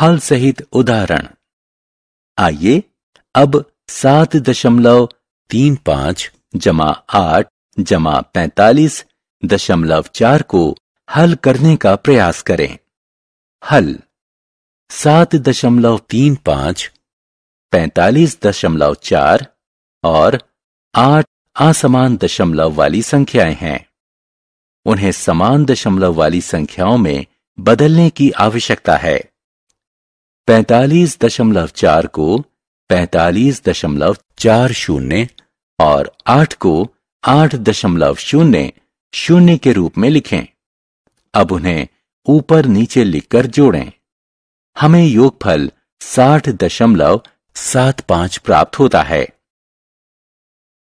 हल सहित उदाहरण आइए अब सात दशमलव तीन पांच जमा आठ जमा पैतालीस दशमलव चार को हल करने का प्रयास करें हल सात दशमलव तीन पांच पैतालीस दशमलव चार और आठ असमान दशमलव वाली संख्याएं हैं उन्हें समान दशमलव वाली संख्याओं में बदलने की आवश्यकता है पैतालीस दशमलव चार को पैतालीस दशमलव चार शून्य और आठ को आठ दशमलव शून्य शून्य के रूप में लिखें अब उन्हें ऊपर नीचे लिखकर जोड़ें हमें योगफल साठ दशमलव सात पांच प्राप्त होता है